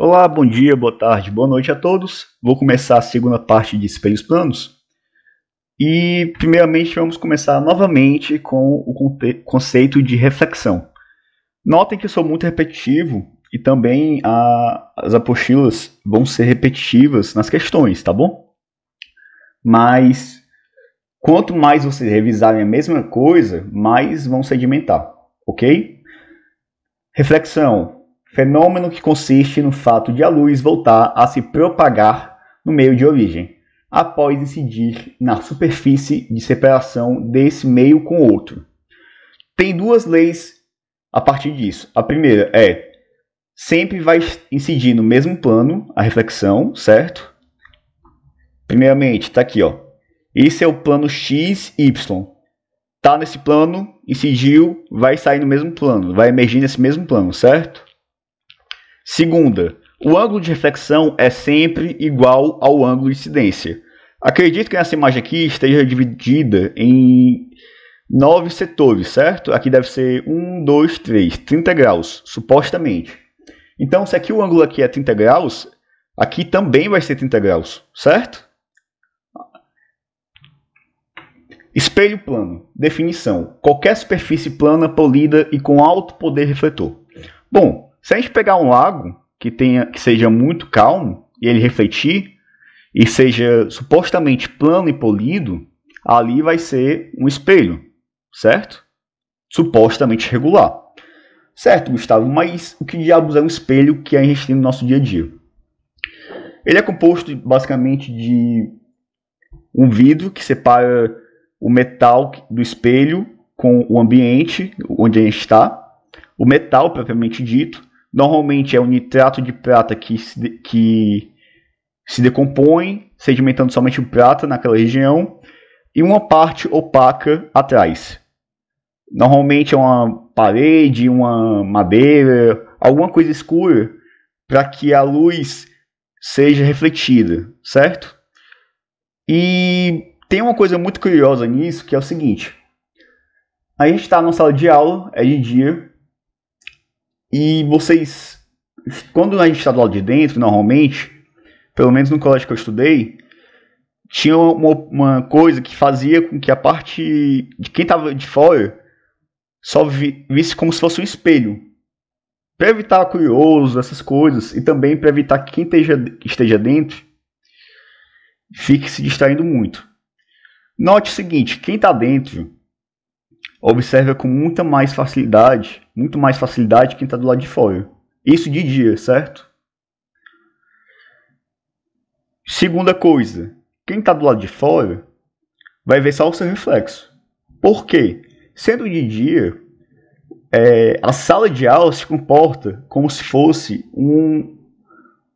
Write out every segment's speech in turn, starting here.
Olá, bom dia, boa tarde, boa noite a todos. Vou começar a segunda parte de Espelhos Planos. E, primeiramente, vamos começar novamente com o conceito de reflexão. Notem que eu sou muito repetitivo e também a, as apostilas vão ser repetitivas nas questões, tá bom? Mas, quanto mais vocês revisarem a mesma coisa, mais vão sedimentar, ok? Reflexão fenômeno que consiste no fato de a luz voltar a se propagar no meio de origem, após incidir na superfície de separação desse meio com outro. Tem duas leis a partir disso. A primeira é sempre vai incidir no mesmo plano a reflexão, certo? Primeiramente, está aqui, ó. Esse é o plano x, y. Tá nesse plano, incidiu, vai sair no mesmo plano, vai emergir nesse mesmo plano, certo? Segunda, o ângulo de reflexão é sempre igual ao ângulo de incidência. Acredito que essa imagem aqui esteja dividida em nove setores, certo? Aqui deve ser 1, 2, 3, 30 graus, supostamente. Então, se aqui o ângulo aqui é 30 graus, aqui também vai ser 30 graus, certo? Espelho plano. Definição. Qualquer superfície plana, polida e com alto poder refletor. Bom, se a gente pegar um lago que tenha que seja muito calmo e ele refletir e seja supostamente plano e polido, ali vai ser um espelho, certo? Supostamente regular. Certo, Gustavo, mas o que diabos é um espelho que a gente tem no nosso dia a dia? Ele é composto basicamente de um vidro que separa o metal do espelho com o ambiente onde a gente está, o metal propriamente dito, Normalmente é um nitrato de prata que se, que se decompõe, sedimentando somente o prata naquela região, e uma parte opaca atrás. Normalmente é uma parede, uma madeira, alguma coisa escura para que a luz seja refletida, certo? E tem uma coisa muito curiosa nisso que é o seguinte: a gente está na sala de aula, é de dia, e vocês, quando a gente está do lado de dentro, normalmente, pelo menos no colégio que eu estudei, tinha uma, uma coisa que fazia com que a parte de quem estava de fora só vi, visse como se fosse um espelho. Para evitar curioso, essas coisas, e também para evitar que quem esteja, esteja dentro fique se distraindo muito. Note o seguinte: quem está dentro observa com muita mais facilidade, muito mais facilidade quem está do lado de fora. Isso de dia, certo? Segunda coisa, quem está do lado de fora vai ver só o seu reflexo. Por quê? Sendo de dia, é, a sala de aula se comporta como se fosse um,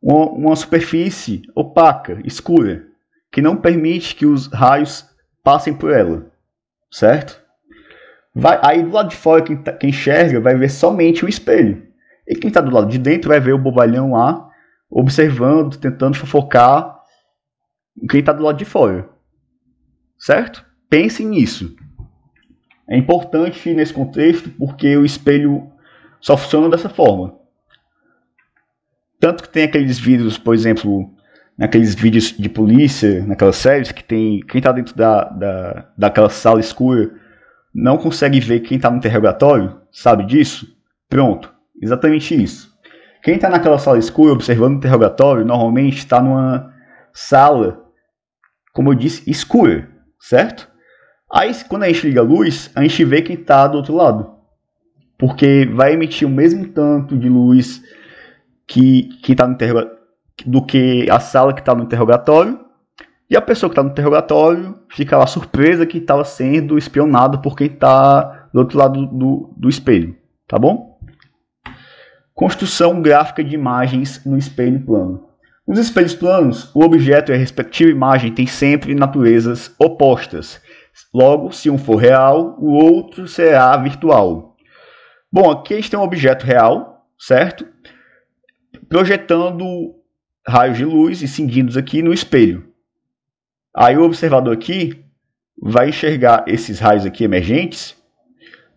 uma, uma superfície opaca, escura, que não permite que os raios passem por ela, certo? Vai, aí do lado de fora, quem, tá, quem enxerga vai ver somente o espelho. E quem está do lado de dentro vai ver o bobalhão lá, observando, tentando fofocar quem está do lado de fora. Certo? Pensem nisso. É importante nesse contexto porque o espelho só funciona dessa forma. Tanto que tem aqueles vídeos, por exemplo, naqueles vídeos de polícia, naquelas séries que tem quem está dentro da, da, daquela sala escura não consegue ver quem está no interrogatório, sabe disso? Pronto, exatamente isso. Quem está naquela sala escura observando o interrogatório normalmente está numa sala, como eu disse, escura, certo? Aí quando a gente liga a luz, a gente vê quem está do outro lado, porque vai emitir o mesmo tanto de luz que que está no interrogatório do que a sala que está no interrogatório e a pessoa que está no interrogatório fica lá surpresa que estava sendo espionado por quem está do outro lado do, do espelho, tá bom? Construção gráfica de imagens no espelho plano. Nos espelhos planos, o objeto e a respectiva imagem têm sempre naturezas opostas. Logo, se um for real, o outro será virtual. Bom, aqui a gente tem um objeto real, certo? Projetando raios de luz e cindidos aqui no espelho. Aí o observador aqui vai enxergar esses raios aqui emergentes,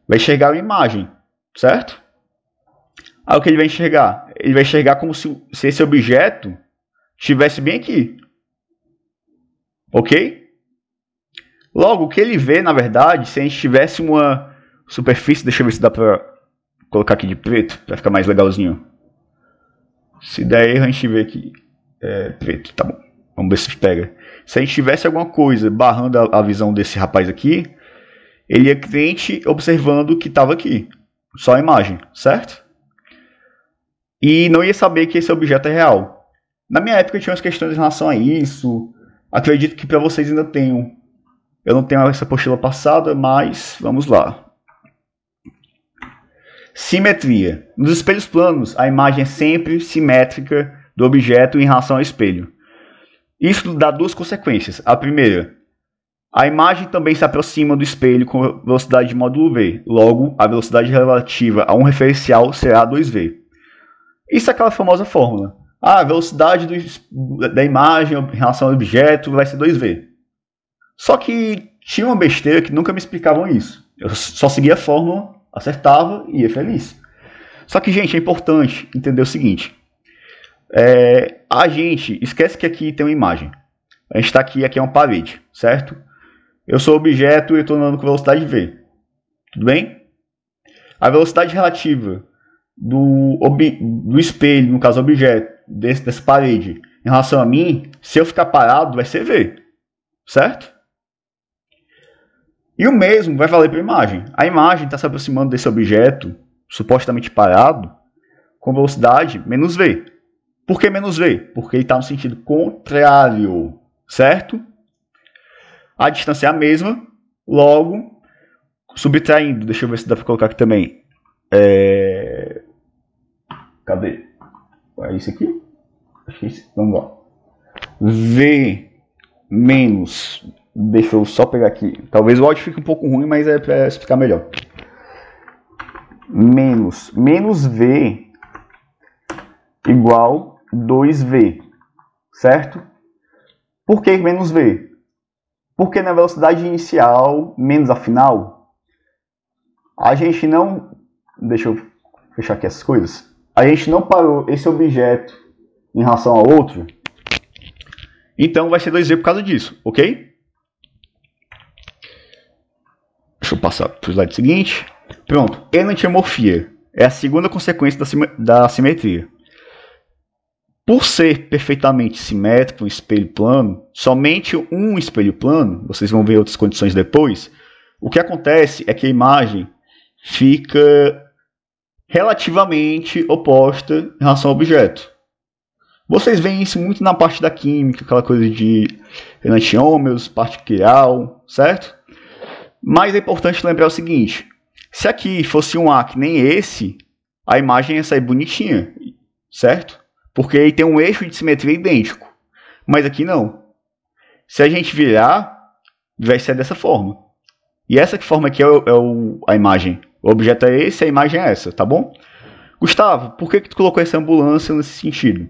vai enxergar uma imagem, certo? Aí o que ele vai enxergar? Ele vai enxergar como se, se esse objeto estivesse bem aqui. Ok? Logo, o que ele vê, na verdade, se a gente tivesse uma superfície, deixa eu ver se dá pra colocar aqui de preto, para ficar mais legalzinho. Se der erro, a gente vê aqui. É, preto, tá bom. Vamos ver se pega se a gente tivesse alguma coisa barrando a, a visão desse rapaz aqui, ele ia é crente observando o que estava aqui. Só a imagem, certo? E não ia saber que esse objeto é real. Na minha época tinha umas questões em relação a isso. Acredito que para vocês ainda tenham. Eu não tenho essa apostila passada, mas vamos lá. Simetria. Nos espelhos planos, a imagem é sempre simétrica do objeto em relação ao espelho. Isso dá duas consequências. A primeira, a imagem também se aproxima do espelho com velocidade de módulo v, logo, a velocidade relativa a um referencial será 2v. Isso é aquela famosa fórmula. Ah, a velocidade do, da imagem em relação ao objeto vai ser 2v. Só que tinha uma besteira que nunca me explicavam isso. Eu só seguia a fórmula, acertava e ia feliz. Só que, gente, é importante entender o seguinte: é, a gente, esquece que aqui tem uma imagem. A gente está aqui, aqui é uma parede, certo? Eu sou objeto e eu estou andando com velocidade v. Tudo bem? A velocidade relativa do, do espelho, no caso objeto, desse, dessa parede, em relação a mim, se eu ficar parado, vai ser v. Certo? E o mesmo vai valer para a imagem. A imagem está se aproximando desse objeto, supostamente parado, com velocidade menos v. Por que menos V? Porque ele está no sentido contrário, certo? A distância é a mesma, logo, subtraindo, deixa eu ver se dá para colocar aqui também. É... Cadê? É isso aqui? É Vamos lá. V menos, deixa eu só pegar aqui. Talvez o áudio fique um pouco ruim, mas é para explicar melhor. Menos, menos V igual 2v, certo? Por que menos v? Porque na velocidade inicial menos a final, a gente não... Deixa eu fechar aqui essas coisas. A gente não parou esse objeto em relação ao outro. Então vai ser 2v por causa disso, ok? Deixa eu passar para o slide seguinte. Pronto, enantiomorfia é a segunda consequência da, sim da simetria. Por ser perfeitamente simétrico, um espelho plano, somente um espelho plano, vocês vão ver outras condições depois, o que acontece é que a imagem fica relativamente oposta em relação ao objeto. Vocês veem isso muito na parte da química, aquela coisa de enantiômeros, particular, certo? Mas é importante lembrar o seguinte: se aqui fosse um A que nem esse, a imagem ia sair bonitinha, certo? porque ele tem um eixo de simetria idêntico. Mas aqui não. Se a gente virar, vai ser dessa forma. E essa forma aqui é, o, é o, a imagem. O objeto é esse, a imagem é essa, tá bom? Gustavo, por que, que tu colocou essa ambulância nesse sentido?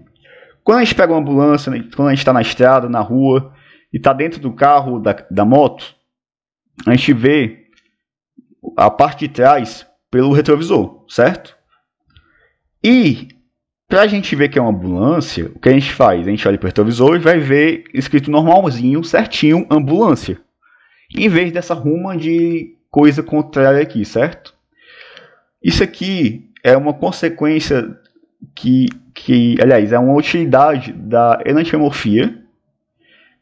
Quando a gente pega uma ambulância, né, quando a gente está na estrada, na rua, e está dentro do carro, da, da moto, a gente vê a parte de trás pelo retrovisor, certo? E Pra gente ver que é uma ambulância, o que a gente faz? A gente olha pro retrovisor e vai ver escrito normalzinho, certinho, ambulância. Em vez dessa ruma de coisa contrária aqui, certo? Isso aqui é uma consequência que, que aliás, é uma utilidade da enantiomorfia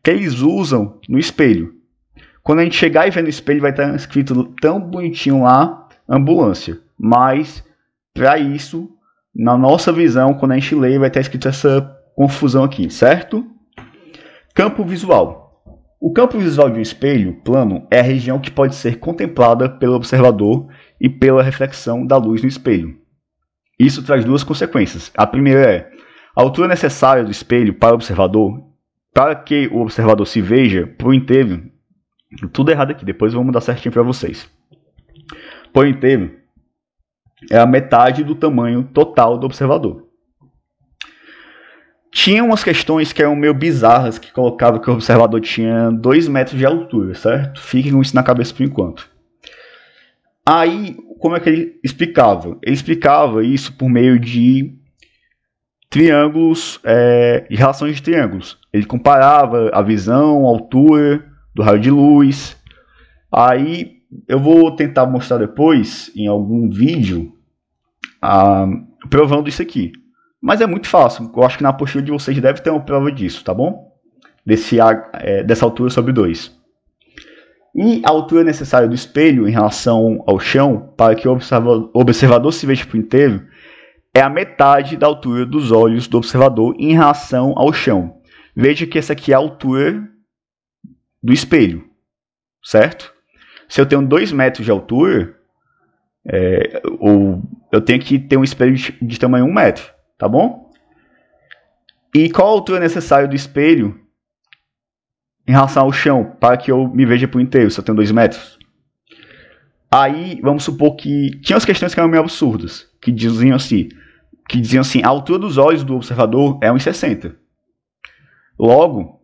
que eles usam no espelho. Quando a gente chegar e ver no espelho, vai estar escrito tão bonitinho lá, ambulância. Mas, para isso, na nossa visão, quando a gente lê, vai estar escrito essa confusão aqui, certo? Campo visual. O campo visual de um espelho plano é a região que pode ser contemplada pelo observador e pela reflexão da luz no espelho. Isso traz duas consequências. A primeira é a altura necessária do espelho para o observador, para que o observador se veja por inteiro. Tudo errado aqui, depois eu vou mudar certinho para vocês. Por inteiro, é a metade do tamanho total do observador. Tinha umas questões que eram meio bizarras que colocava que o observador tinha 2 metros de altura, certo? Fiquem com isso na cabeça por enquanto. Aí, como é que ele explicava? Ele explicava isso por meio de triângulos é, e relações de triângulos. Ele comparava a visão, a altura do raio de luz. Aí eu vou tentar mostrar depois em algum vídeo ah, provando isso aqui. Mas é muito fácil. Eu acho que na apostila de vocês deve ter uma prova disso, tá bom? Desse, é, dessa altura sobre 2. E a altura necessária do espelho em relação ao chão, para que o observador, observador se veja por inteiro, é a metade da altura dos olhos do observador em relação ao chão. Veja que essa aqui é a altura do espelho, certo? Se eu tenho 2 metros de altura, é, ou eu tenho que ter um espelho de, tamanho 1 metro, tá bom? E qual a altura necessária do espelho em relação ao chão para que eu me veja por inteiro, se eu tenho 2 metros? Aí, vamos supor que tinha as questões que eram meio absurdas, que diziam assim, que diziam assim, a altura dos olhos do observador é 1,60. Logo,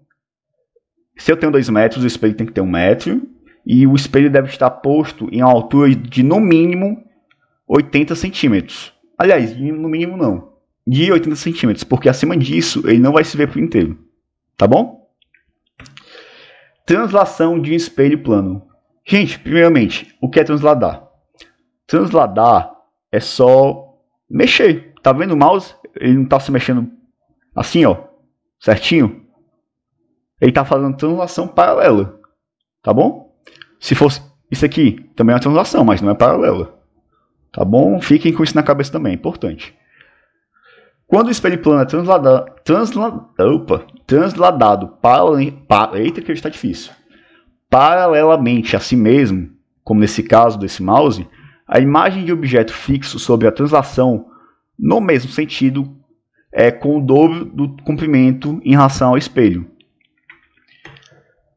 se eu tenho 2 metros, o espelho tem que ter 1 um metro, e o espelho deve estar posto em uma altura de no mínimo 80 centímetros. Aliás, no mínimo não. De 80 centímetros, porque acima disso ele não vai se ver por inteiro. Tá bom? Translação de um espelho plano. Gente, primeiramente, o que é transladar? Transladar é só mexer. Tá vendo o mouse? Ele não tá se mexendo assim, ó. Certinho? Ele tá fazendo translação paralela. Tá bom? Se fosse isso aqui, também é uma translação, mas não é paralela. Tá bom? Fiquem com isso na cabeça também, é importante. Quando o espelho plano é transladado, transla, opa, transladado para, para, eita que está difícil, paralelamente a si mesmo, como nesse caso desse mouse, a imagem de objeto fixo sobre a translação no mesmo sentido é com o dobro do comprimento em relação ao espelho.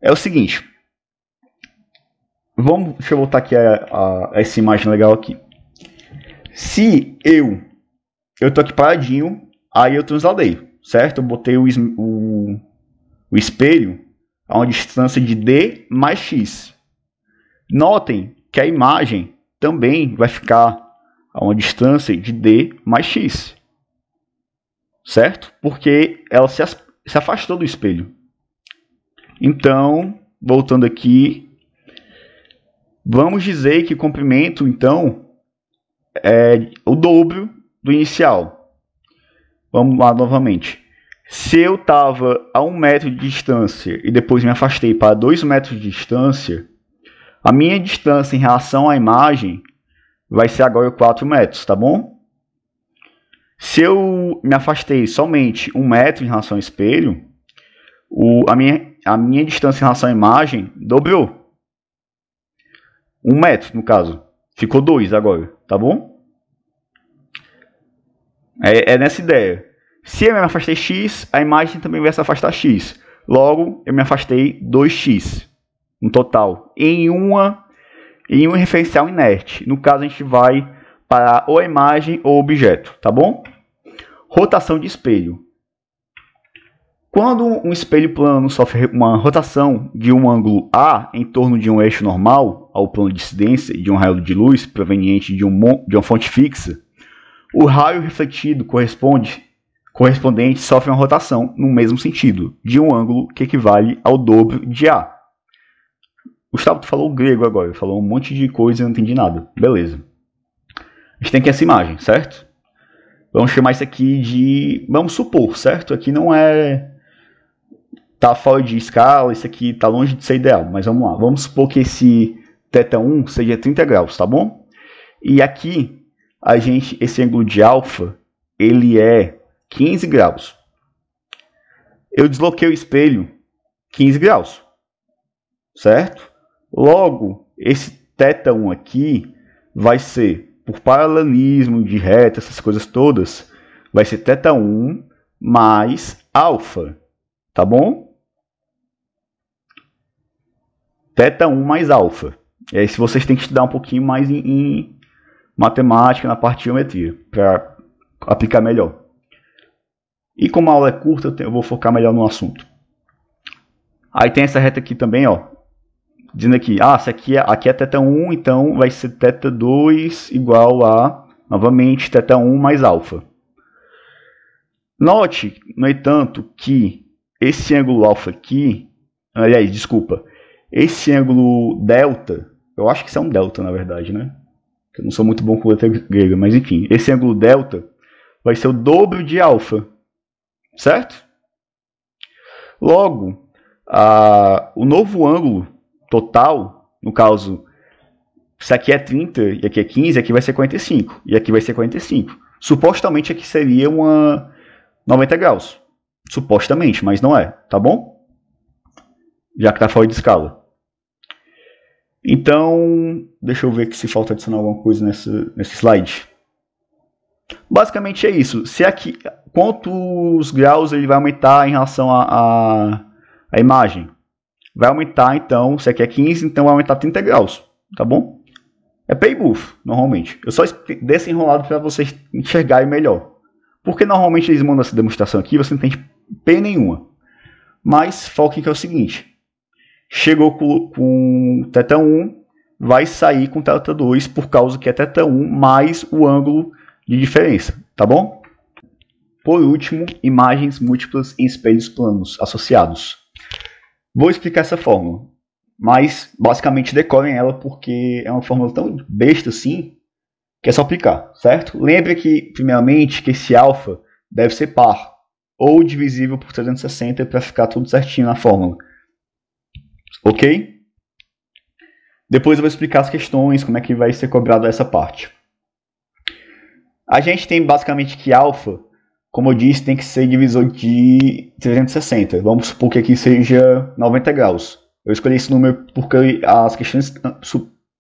É o seguinte, vamos, deixa eu voltar aqui a, a, a essa imagem legal aqui. Se eu, eu tô aqui paradinho, aí eu transladei, certo? Eu botei o, o, o espelho a uma distância de D mais X. Notem que a imagem também vai ficar a uma distância de D mais X. Certo? Porque ela se, se afastou do espelho. Então, voltando aqui, vamos dizer que comprimento, então, é o dobro do inicial. Vamos lá novamente. Se eu estava a um metro de distância e depois me afastei para dois metros de distância, a minha distância em relação à imagem vai ser agora 4 metros, tá bom? Se eu me afastei somente um metro em relação ao espelho, o, a, minha, a minha distância em relação à imagem dobrou. Um metro, no caso. Ficou dois agora, tá bom? É, é nessa ideia. Se eu me afastei x, a imagem também vai se afastar x. Logo, eu me afastei 2x no total, em uma em um referencial inerte. No caso, a gente vai para ou a imagem ou o objeto, tá bom? Rotação de espelho. Quando um espelho plano sofre uma rotação de um ângulo A em torno de um eixo normal, ao plano de incidência de um raio de luz proveniente de, um, de uma fonte fixa, o raio refletido corresponde, correspondente sofre uma rotação no mesmo sentido, de um ângulo que equivale ao dobro de A. Gustavo, falou grego agora, falou um monte de coisa e não entendi nada. Beleza. A gente tem aqui essa imagem, certo? Vamos chamar isso aqui de. Vamos supor, certo? Aqui não é tá fora de escala, isso aqui tá longe de ser ideal, mas vamos lá. Vamos supor que esse θ 1 seja 30 graus, tá bom? E aqui, a gente, esse ângulo de alfa, ele é 15 graus. Eu desloquei o espelho 15 graus, certo? Logo, esse θ 1 aqui vai ser, por paralelismo de reta, essas coisas todas, vai ser θ 1 mais alfa, tá bom? teta 1 mais alfa. E aí, se vocês têm que estudar um pouquinho mais em, em matemática, na parte de geometria, para aplicar melhor. E como a aula é curta, eu, tenho, eu vou focar melhor no assunto. Aí tem essa reta aqui também, ó. Dizendo aqui, ah, essa aqui é, aqui é teta 1, então vai ser teta 2 igual a, novamente, teta 1 mais alfa. Note, no entanto, que esse ângulo alfa aqui, aliás, desculpa, esse ângulo delta, eu acho que isso é um delta na verdade, né? Eu não sou muito bom com letra grega, mas enfim, esse ângulo delta vai ser o dobro de alfa, certo? Logo, a, o novo ângulo total, no caso, se aqui é 30 e aqui é 15, aqui vai ser 45 e aqui vai ser 45. Supostamente aqui seria uma 90 graus. Supostamente, mas não é, tá bom? Já que está fora de escala. Então, deixa eu ver se falta adicionar alguma coisa nessa, nesse slide. Basicamente é isso. Se aqui, é quantos graus ele vai aumentar em relação à imagem? Vai aumentar então, se aqui é 15, é então vai aumentar 30 graus, tá bom? É payboof, normalmente. Eu só desenrolado para vocês enxergarem melhor. Porque normalmente eles mandam essa demonstração aqui, você não tem P nenhuma. Mas foquem que é o seguinte, chegou com, com θ1, vai sair com θ2 por causa que é θ1 mais o ângulo de diferença, tá bom? Por último, imagens múltiplas em espelhos planos associados. Vou explicar essa fórmula, mas basicamente decorem ela porque é uma fórmula tão besta assim que é só aplicar, certo? Lembre que, primeiramente, que esse alfa deve ser par ou divisível por 360 para ficar tudo certinho na fórmula. Ok? Depois eu vou explicar as questões, como é que vai ser cobrado essa parte. A gente tem basicamente que alfa, como eu disse, tem que ser divisor de 360. Vamos supor que aqui seja 90 graus. Eu escolhi esse número porque as questões,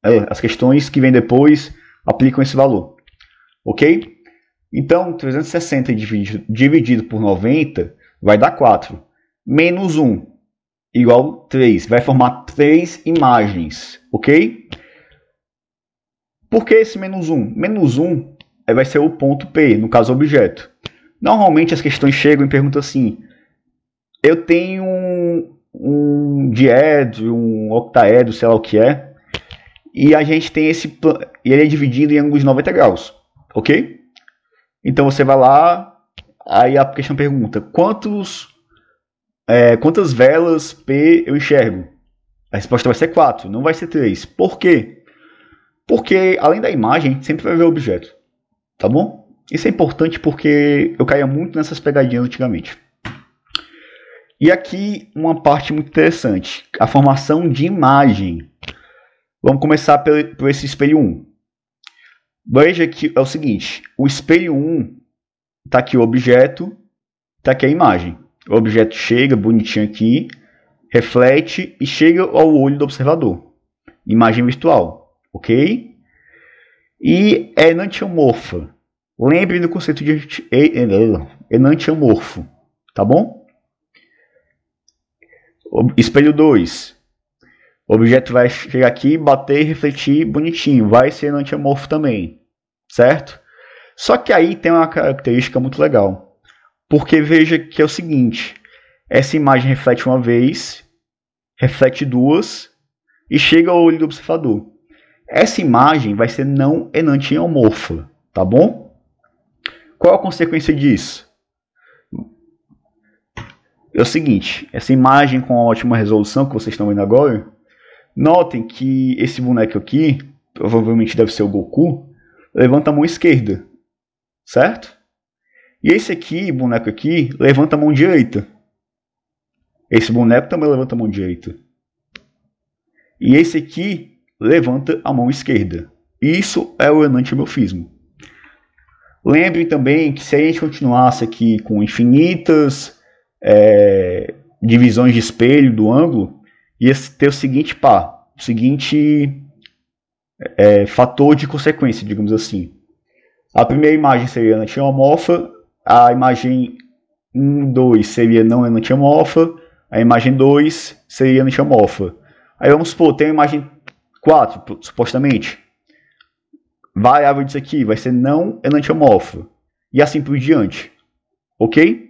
é, as questões que vêm depois aplicam esse valor. Ok? Então, 360 dividido, dividido por 90 vai dar 4. Menos 1 igual 3. Vai formar três imagens, ok? Por que esse menos 1? Menos 1 eh, vai ser o ponto P, no caso objeto. Normalmente as questões chegam e perguntam assim, eu tenho um, um diédro, um octaedro, sei lá o que é, e a gente tem esse, e ele é dividido em ângulos 90 graus, ok? Então você vai lá, aí a questão pergunta, quantos é, quantas velas P eu enxergo? A resposta vai ser 4, não vai ser 3. Por quê? Porque além da imagem, sempre vai ver o objeto. Tá bom? Isso é importante porque eu caía muito nessas pegadinhas antigamente. E aqui uma parte muito interessante: a formação de imagem. Vamos começar pelo, por esse espelho 1. Veja que é o seguinte: o espelho 1 está aqui o objeto, está aqui a imagem. O objeto chega bonitinho aqui, reflete e chega ao olho do observador. Imagem virtual, ok? E é enantiomorfa. Lembre do conceito de enantiomorfo, tá bom? Espelho 2. O objeto vai chegar aqui, bater e refletir bonitinho. Vai ser enantiomorfo também, certo? Só que aí tem uma característica muito legal porque veja que é o seguinte: essa imagem reflete uma vez, reflete duas e chega ao olho do observador. Essa imagem vai ser não enantiomorfa, tá bom? Qual a consequência disso? É o seguinte, essa imagem com a ótima resolução que vocês estão vendo agora, notem que esse boneco aqui, provavelmente deve ser o Goku, levanta a mão esquerda, certo? E esse aqui, boneco aqui, levanta a mão direita. Esse boneco também levanta a mão direita. E esse aqui levanta a mão esquerda. Isso é o enantiomorfismo. Lembrem também que se a gente continuasse aqui com infinitas é, divisões de espelho do ângulo, ia ter o seguinte par, o seguinte é, fator de consequência, digamos assim. A primeira imagem seria enantiomorfa, a imagem 1, 2 seria não enantiomorfa, a imagem 2 seria enantiomorfa. Aí vamos supor, tem a imagem 4, supostamente. Variável disso aqui vai ser não enantiomorfa. E assim por diante. Ok?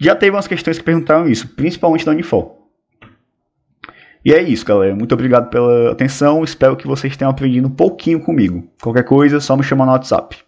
Já teve umas questões que perguntaram isso, principalmente na Unifor. E é isso, galera. Muito obrigado pela atenção. Espero que vocês tenham aprendido um pouquinho comigo. Qualquer coisa, só me chamar no WhatsApp.